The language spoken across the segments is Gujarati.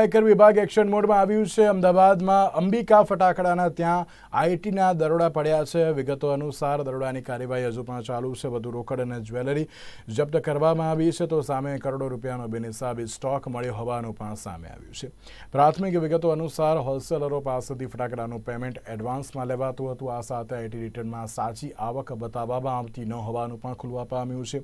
આયકર વિભાગ એક્શન મોડમાં આવ્યું છે અમદાવાદમાં અંબિકા ફટાકડાના ત્યાં આઈટીના દરોડા પડ્યા છે વિગતો અનુસાર દરોડાની કાર્યવાહી હજુ પણ ચાલુ છે વધુ રોકડ અને જ્વેલરી જપ્ત કરવામાં આવી છે તો સામે કરોડો રૂપિયાનો બેનિસાબી સ્ટોક મળ્યો હોવાનું પણ સામે આવ્યું છે પ્રાથમિક વિગતો અનુસાર હોલસેલરો પાસેથી ફટાકડાનું પેમેન્ટ એડવાન્સમાં લેવાતું હતું આ સાથે આઈટી રિટર્નમાં સાચી આવક બતાવવામાં આવતી ન હોવાનું પણ ખુલવા પામ્યું છે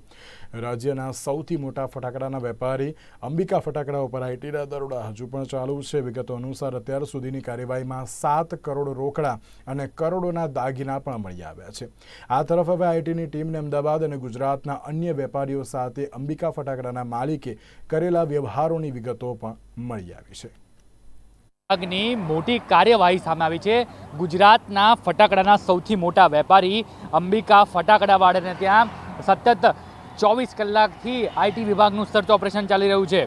રાજ્યના સૌથી મોટા ફટાકડાના વેપારી અંબિકા ફટાકડા ઉપર આઈટીના દરોડા હજુ પણ ચાલુ છે વિગતો અનુસાર અત્યાર સુધીની કાર્યવાહીમાં સાત કરોડ રોકડા અને કરોડોના દાગીના પણ મળી આવ્યા છે આ તરફ હવે આઈટીની ટીમને અમદાવાદ અને ગુજરાતના અન્ય વેપારીઓ સાથે અંબિકા ફટાકડાના માલિકે કરેલા વ્યવહારોની વિગતો પણ મળી આવી છે આગની મોટી કાર્યવાહી સામે આવી છે ગુજરાતના ફટાકડાના સૌથી મોટા વેપારી અંબિકા ફટાકડાવાળાને ત્યાં સતત ચોવીસ કલાકથી આઈટી વિભાગનું સર્ચ ઓપરેશન ચાલી રહ્યું છે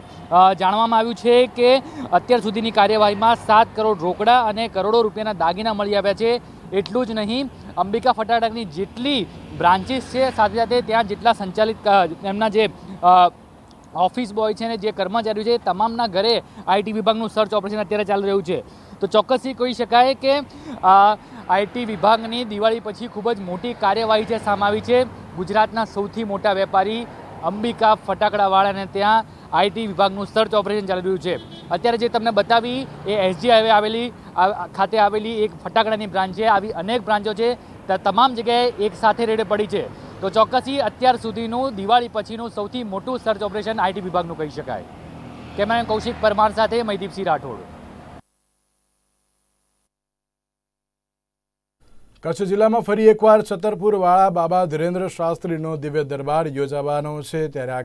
જાણવામાં આવ્યું છે કે અત્યાર સુધીની કાર્યવાહીમાં સાત કરોડ રોકડા અને કરોડો રૂપિયાના દાગીના મળી આવ્યા છે એટલું જ નહીં અંબિકા ફટાટકની જેટલી બ્રાન્ચીસ છે સાથે સાથે ત્યાં જેટલા સંચાલિત એમના જે ઓફિસ બોય છે ને જે કર્મચારીઓ છે તમામના ઘરે આઈટી વિભાગનું સર્ચ ઓપરેશન અત્યારે ચાલી રહ્યું છે તો ચોક્કસથી કહી શકાય કે આઈટી વિભાગની દિવાળી પછી ખૂબ જ મોટી કાર્યવાહી છે સામાવી છે ગુજરાતના સૌથી મોટા વેપારી અંબિકા ફટાકડાવાળાને ત્યાં આઈટી વિભાગનું સર્ચ ઓપરેશન ચાલી રહ્યું છે અત્યારે જે તમને બતાવી એ એસજી હાઈવે આવેલી ખાતે આવેલી એક ફટાકડાની બ્રાન્ચ છે આવી અનેક બ્રાન્ચો છે તમામ જગ્યાએ એક સાથે રેડે પડી છે તો ચોક્કસી અત્યાર સુધીનું દિવાળી પછીનું સૌથી મોટું સર્ચ ઓપરેશન આઈટી વિભાગનું કહી શકાય કેમેરામેન કૌશિક પરમાર સાથે મહીદીપસિંહ રાઠોડ કચ્છ જિલ્લામાં ફરી એકવાર છતરપુર વાળા બાબા ધીરેન્દ્ર શાસ્ત્રીનો દિવ્ય દરબાર યોજાવાનો છે ત્યારે આ